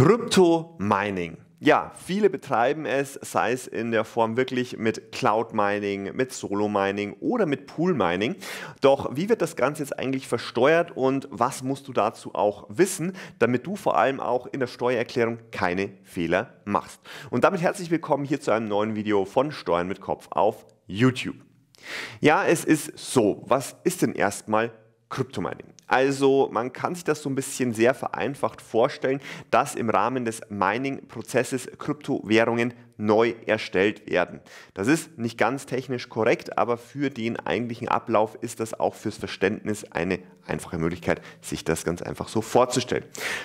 Krypto-Mining. Ja, viele betreiben es, sei es in der Form wirklich mit Cloud Mining, mit Solo Mining oder mit Pool Mining. Doch wie wird das Ganze jetzt eigentlich versteuert und was musst du dazu auch wissen, damit du vor allem auch in der Steuererklärung keine Fehler machst? Und damit herzlich willkommen hier zu einem neuen Video von Steuern mit Kopf auf YouTube. Ja, es ist so. Was ist denn erstmal Kryptomining. Also man kann sich das so ein bisschen sehr vereinfacht vorstellen, dass im Rahmen des Mining-Prozesses Kryptowährungen neu erstellt werden. Das ist nicht ganz technisch korrekt, aber für den eigentlichen Ablauf ist das auch fürs Verständnis eine einfache Möglichkeit, sich das ganz einfach so vorzustellen.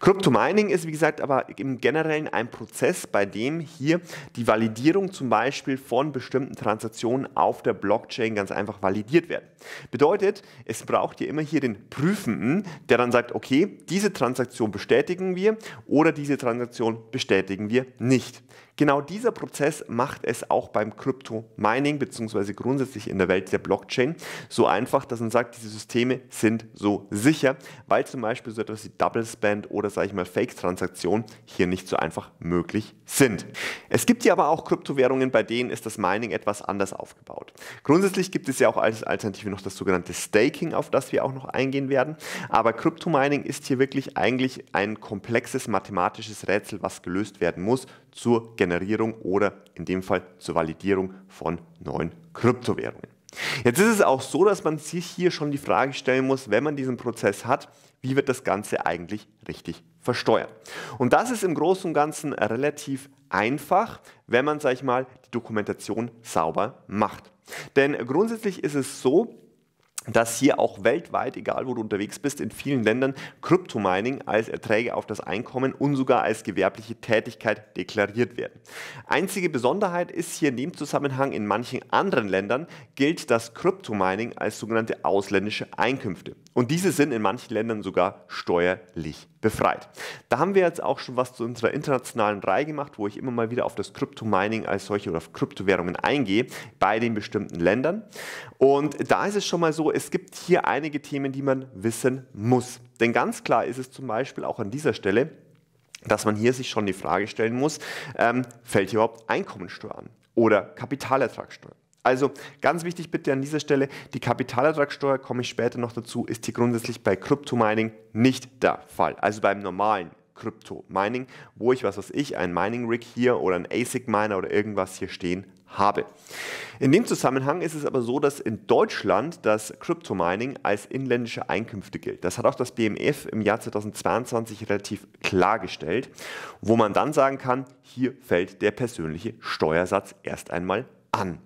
Crypto Mining ist, wie gesagt, aber im Generellen ein Prozess, bei dem hier die Validierung zum Beispiel von bestimmten Transaktionen auf der Blockchain ganz einfach validiert werden. Bedeutet, es braucht ja immer hier den Prüfenden, der dann sagt, okay, diese Transaktion bestätigen wir oder diese Transaktion bestätigen wir nicht. Genau dieser Prozess macht es auch beim Krypto-Mining beziehungsweise grundsätzlich in der Welt der Blockchain so einfach, dass man sagt, diese Systeme sind so sicher, weil zum Beispiel so etwas wie Double Spend oder sage ich mal Fake-Transaktionen hier nicht so einfach möglich sind. Es gibt ja aber auch Kryptowährungen, bei denen ist das Mining etwas anders aufgebaut. Grundsätzlich gibt es ja auch als Alternative noch das sogenannte Staking, auf das wir auch noch eingehen werden. Aber Krypto-Mining ist hier wirklich eigentlich ein komplexes mathematisches Rätsel, was gelöst werden muss zur Generierung oder in dem Fall zur Validierung von neuen Kryptowährungen. Jetzt ist es auch so, dass man sich hier schon die Frage stellen muss, wenn man diesen Prozess hat, wie wird das Ganze eigentlich richtig versteuert? Und das ist im Großen und Ganzen relativ einfach, wenn man, sag ich mal, die Dokumentation sauber macht. Denn grundsätzlich ist es so, dass hier auch weltweit, egal wo du unterwegs bist, in vielen Ländern Kryptomining als Erträge auf das Einkommen und sogar als gewerbliche Tätigkeit deklariert werden. Einzige Besonderheit ist hier in dem Zusammenhang, in manchen anderen Ländern gilt das Kryptomining als sogenannte ausländische Einkünfte. Und diese sind in manchen Ländern sogar steuerlich befreit. Da haben wir jetzt auch schon was zu unserer internationalen Reihe gemacht, wo ich immer mal wieder auf das Kryptomining als solche oder auf Kryptowährungen eingehe bei den bestimmten Ländern. Und da ist es schon mal so, es gibt hier einige Themen, die man wissen muss. Denn ganz klar ist es zum Beispiel auch an dieser Stelle, dass man hier sich schon die Frage stellen muss, ähm, fällt hier überhaupt Einkommensteuer an oder Kapitalertragssteuer? Also ganz wichtig bitte an dieser Stelle, die Kapitalertragssteuer, komme ich später noch dazu, ist hier grundsätzlich bei Kryptomining nicht der Fall. Also beim normalen Krypto-Mining, wo ich, was weiß ich, ein Mining-Rig hier oder ein ASIC-Miner oder irgendwas hier stehen habe. In dem Zusammenhang ist es aber so, dass in Deutschland das Kryptomining als inländische Einkünfte gilt. Das hat auch das BMF im Jahr 2022 relativ klargestellt, wo man dann sagen kann, hier fällt der persönliche Steuersatz erst einmal an.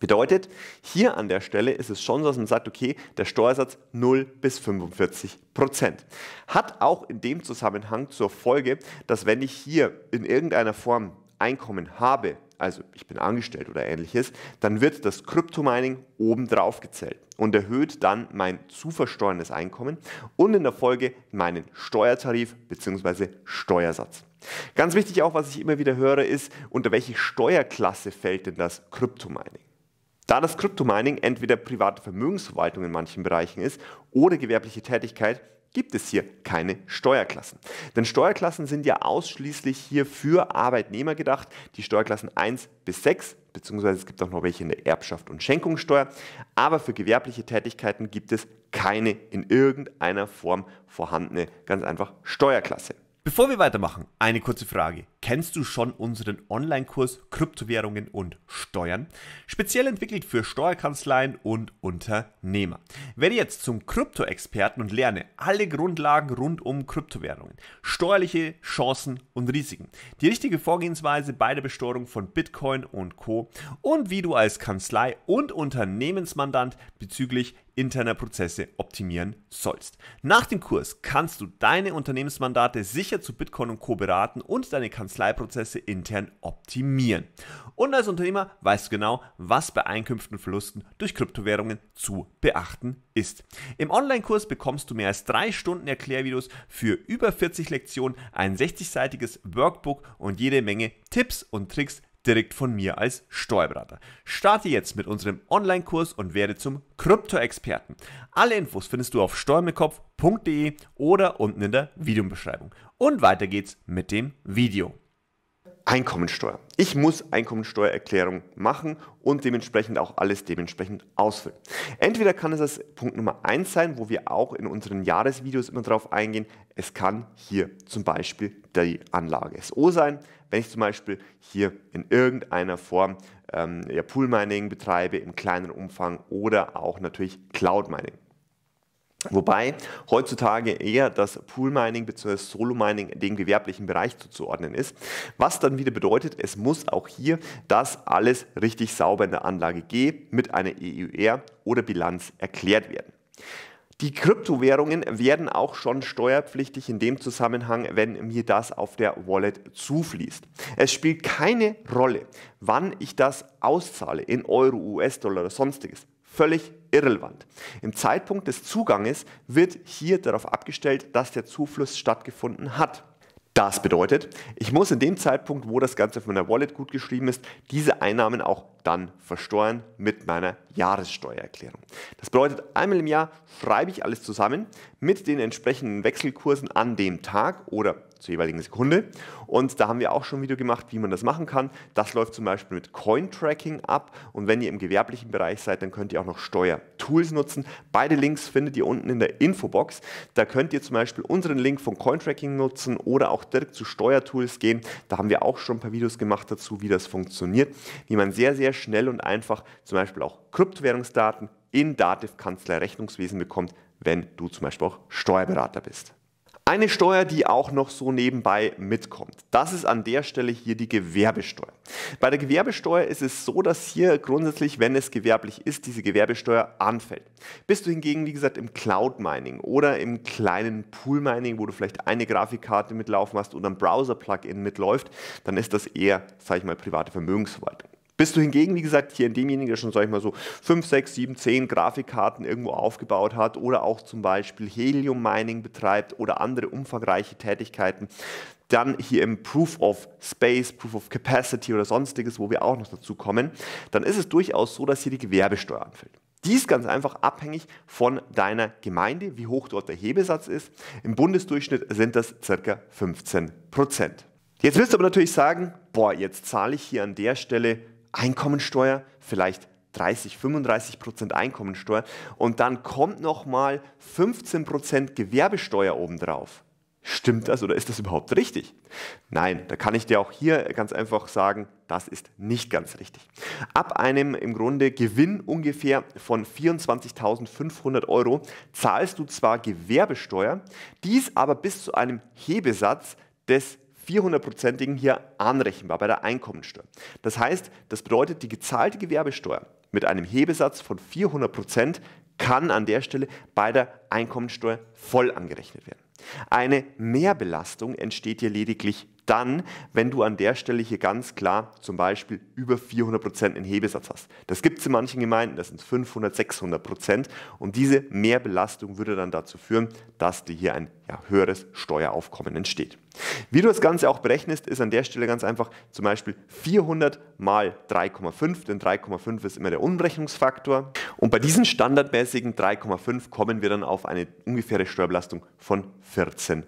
Bedeutet, hier an der Stelle ist es schon so, dass man sagt, okay, der Steuersatz 0 bis 45 Prozent. Hat auch in dem Zusammenhang zur Folge, dass wenn ich hier in irgendeiner Form Einkommen habe, also ich bin angestellt oder ähnliches, dann wird das Kryptomining obendrauf gezählt und erhöht dann mein zu versteuerndes Einkommen und in der Folge meinen Steuertarif bzw. Steuersatz. Ganz wichtig auch, was ich immer wieder höre, ist, unter welche Steuerklasse fällt denn das Kryptomining? Da das Kryptomining entweder private Vermögensverwaltung in manchen Bereichen ist oder gewerbliche Tätigkeit, gibt es hier keine Steuerklassen. Denn Steuerklassen sind ja ausschließlich hier für Arbeitnehmer gedacht, die Steuerklassen 1 bis 6, beziehungsweise es gibt auch noch welche in der Erbschaft- und Schenkungssteuer, aber für gewerbliche Tätigkeiten gibt es keine in irgendeiner Form vorhandene, ganz einfach Steuerklasse. Bevor wir weitermachen, eine kurze Frage kennst du schon unseren Online-Kurs Kryptowährungen und Steuern, speziell entwickelt für Steuerkanzleien und Unternehmer. Werde jetzt zum Krypto-Experten und lerne alle Grundlagen rund um Kryptowährungen, steuerliche Chancen und Risiken, die richtige Vorgehensweise bei der Besteuerung von Bitcoin und Co. und wie du als Kanzlei und Unternehmensmandant bezüglich interner Prozesse optimieren sollst. Nach dem Kurs kannst du deine Unternehmensmandate sicher zu Bitcoin und Co beraten und deine Kanzlei Kanzleiprozesse intern optimieren. Und als Unternehmer weißt du genau, was bei Einkünften und Verlusten durch Kryptowährungen zu beachten ist. Im Online-Kurs bekommst du mehr als drei Stunden Erklärvideos für über 40 Lektionen, ein 60-seitiges Workbook und jede Menge Tipps und Tricks direkt von mir als Steuerberater. Starte jetzt mit unserem Online-Kurs und werde zum Krypto-Experten. Alle Infos findest du auf steuermekopf.de oder unten in der Videobeschreibung. Und weiter geht's mit dem Video. Einkommensteuer. Ich muss Einkommensteuererklärung machen und dementsprechend auch alles dementsprechend ausfüllen. Entweder kann es das Punkt Nummer eins sein, wo wir auch in unseren Jahresvideos immer drauf eingehen. Es kann hier zum Beispiel die Anlage SO sein, wenn ich zum Beispiel hier in irgendeiner Form ähm, ja, Pool Mining betreibe im kleineren Umfang oder auch natürlich Cloud Mining. Wobei heutzutage eher das Pool-Mining bzw. Solo-Mining dem gewerblichen Bereich zuzuordnen ist. Was dann wieder bedeutet, es muss auch hier das alles richtig sauber in der Anlage G mit einer EUR oder Bilanz erklärt werden. Die Kryptowährungen werden auch schon steuerpflichtig in dem Zusammenhang, wenn mir das auf der Wallet zufließt. Es spielt keine Rolle, wann ich das auszahle in Euro, US-Dollar oder sonstiges völlig irrelevant. Im Zeitpunkt des Zuganges wird hier darauf abgestellt, dass der Zufluss stattgefunden hat. Das bedeutet, ich muss in dem Zeitpunkt, wo das Ganze von der Wallet gut geschrieben ist, diese Einnahmen auch dann versteuern mit meiner Jahressteuererklärung. Das bedeutet, einmal im Jahr schreibe ich alles zusammen mit den entsprechenden Wechselkursen an dem Tag oder zur jeweiligen Sekunde. Und da haben wir auch schon ein Video gemacht, wie man das machen kann. Das läuft zum Beispiel mit Cointracking ab. Und wenn ihr im gewerblichen Bereich seid, dann könnt ihr auch noch Steuertools nutzen. Beide Links findet ihr unten in der Infobox. Da könnt ihr zum Beispiel unseren Link von Cointracking nutzen oder auch direkt zu Steuertools gehen. Da haben wir auch schon ein paar Videos gemacht dazu, wie das funktioniert, wie man sehr, sehr schnell und einfach zum Beispiel auch Kryptowährungsdaten in Dativ Kanzler Rechnungswesen bekommt, wenn du zum Beispiel auch Steuerberater bist. Eine Steuer, die auch noch so nebenbei mitkommt, das ist an der Stelle hier die Gewerbesteuer. Bei der Gewerbesteuer ist es so, dass hier grundsätzlich, wenn es gewerblich ist, diese Gewerbesteuer anfällt. Bist du hingegen, wie gesagt, im Cloud-Mining oder im kleinen Pool-Mining, wo du vielleicht eine Grafikkarte mitlaufen hast oder ein Browser-Plugin mitläuft, dann ist das eher, sage ich mal, private Vermögensverwaltung. Bist du hingegen, wie gesagt, hier in demjenigen, der schon, sag ich mal, so 5, 6, 7, 10 Grafikkarten irgendwo aufgebaut hat oder auch zum Beispiel Helium-Mining betreibt oder andere umfangreiche Tätigkeiten, dann hier im Proof of Space, Proof of Capacity oder sonstiges, wo wir auch noch dazu kommen, dann ist es durchaus so, dass hier die Gewerbesteuer anfällt. Dies ganz einfach abhängig von deiner Gemeinde, wie hoch dort der Hebesatz ist. Im Bundesdurchschnitt sind das circa 15 Prozent. Jetzt wirst du aber natürlich sagen, boah, jetzt zahle ich hier an der Stelle Einkommensteuer, vielleicht 30, 35 Prozent Einkommensteuer und dann kommt nochmal 15 Prozent Gewerbesteuer obendrauf. Stimmt das oder ist das überhaupt richtig? Nein, da kann ich dir auch hier ganz einfach sagen, das ist nicht ganz richtig. Ab einem im Grunde Gewinn ungefähr von 24.500 Euro zahlst du zwar Gewerbesteuer, dies aber bis zu einem Hebesatz des 400-prozentigen hier anrechenbar bei der Einkommensteuer. Das heißt, das bedeutet, die gezahlte Gewerbesteuer mit einem Hebesatz von 400 Prozent kann an der Stelle bei der Einkommensteuer voll angerechnet werden. Eine Mehrbelastung entsteht hier lediglich dann, wenn du an der Stelle hier ganz klar zum Beispiel über 400% Prozent in Hebesatz hast. Das gibt es in manchen Gemeinden, das sind 500, 600% Prozent und diese Mehrbelastung würde dann dazu führen, dass dir hier ein ja, höheres Steueraufkommen entsteht. Wie du das Ganze auch berechnest, ist an der Stelle ganz einfach zum Beispiel 400 mal 3,5, denn 3,5 ist immer der Umrechnungsfaktor. Und bei diesen standardmäßigen 3,5 kommen wir dann auf eine ungefähre Steuerbelastung von 14%.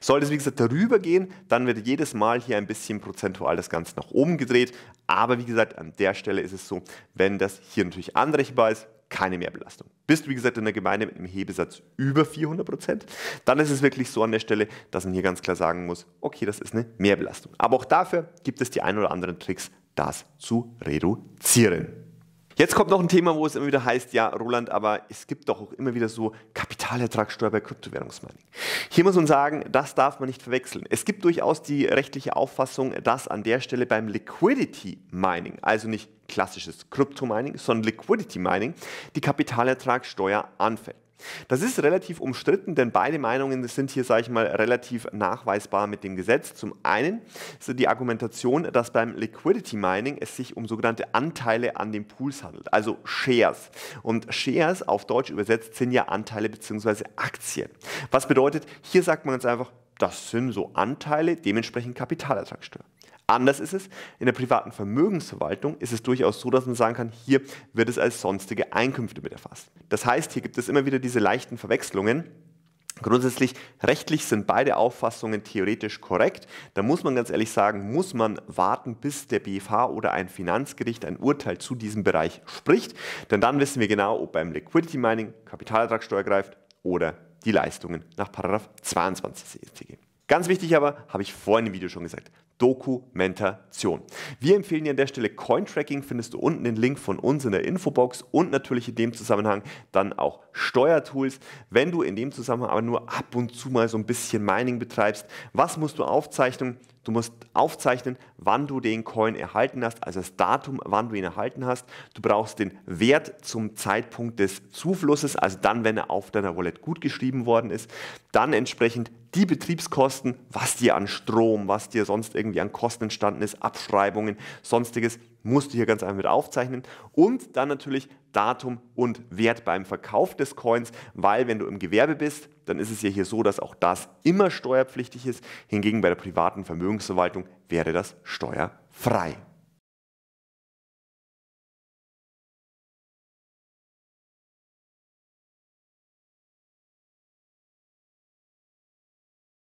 Sollte es wie gesagt darüber gehen, dann wird jedes Mal hier ein bisschen prozentual das Ganze nach oben gedreht. Aber wie gesagt, an der Stelle ist es so, wenn das hier natürlich anrechenbar ist, keine Mehrbelastung. Bist, du, wie gesagt, in der Gemeinde mit einem Hebesatz über 400 Prozent, dann ist es wirklich so an der Stelle, dass man hier ganz klar sagen muss, okay, das ist eine Mehrbelastung. Aber auch dafür gibt es die ein oder anderen Tricks, das zu reduzieren. Jetzt kommt noch ein Thema, wo es immer wieder heißt, ja, Roland, aber es gibt doch auch immer wieder so Kapitalertragssteuer bei Kryptowährungsmining. Hier muss man sagen, das darf man nicht verwechseln. Es gibt durchaus die rechtliche Auffassung, dass an der Stelle beim Liquidity Mining, also nicht klassisches Kryptomining, sondern Liquidity Mining, die Kapitalertragssteuer anfällt. Das ist relativ umstritten, denn beide Meinungen sind hier, sage ich mal, relativ nachweisbar mit dem Gesetz. Zum einen ist die Argumentation, dass beim Liquidity Mining es sich um sogenannte Anteile an den Pools handelt, also Shares. Und Shares auf Deutsch übersetzt sind ja Anteile bzw. Aktien. Was bedeutet, hier sagt man ganz einfach, das sind so Anteile, dementsprechend Kapitalertragssteuer. Anders ist es, in der privaten Vermögensverwaltung ist es durchaus so, dass man sagen kann, hier wird es als sonstige Einkünfte mit erfasst. Das heißt, hier gibt es immer wieder diese leichten Verwechslungen. Grundsätzlich rechtlich sind beide Auffassungen theoretisch korrekt. Da muss man ganz ehrlich sagen, muss man warten, bis der BFH oder ein Finanzgericht ein Urteil zu diesem Bereich spricht. Denn dann wissen wir genau, ob beim Liquidity Mining Kapitalertragssteuer greift oder die Leistungen nach 22 CSTG. Ganz wichtig aber, habe ich vorhin im Video schon gesagt, Dokumentation. Wir empfehlen dir an der Stelle Cointracking, findest du unten den Link von uns in der Infobox und natürlich in dem Zusammenhang dann auch Steuertools. Wenn du in dem Zusammenhang aber nur ab und zu mal so ein bisschen Mining betreibst, was musst du aufzeichnen? Du musst aufzeichnen, wann du den Coin erhalten hast, also das Datum, wann du ihn erhalten hast. Du brauchst den Wert zum Zeitpunkt des Zuflusses, also dann, wenn er auf deiner Wallet gut geschrieben worden ist. Dann entsprechend die Betriebskosten, was dir an Strom, was dir sonst irgendwie an Kosten entstanden ist, Abschreibungen, sonstiges, musst du hier ganz einfach mit aufzeichnen. Und dann natürlich Datum und Wert beim Verkauf des Coins, weil wenn du im Gewerbe bist, dann ist es ja hier so, dass auch das immer steuerpflichtig ist. Hingegen bei der privaten Vermögensverwaltung wäre das steuerfrei.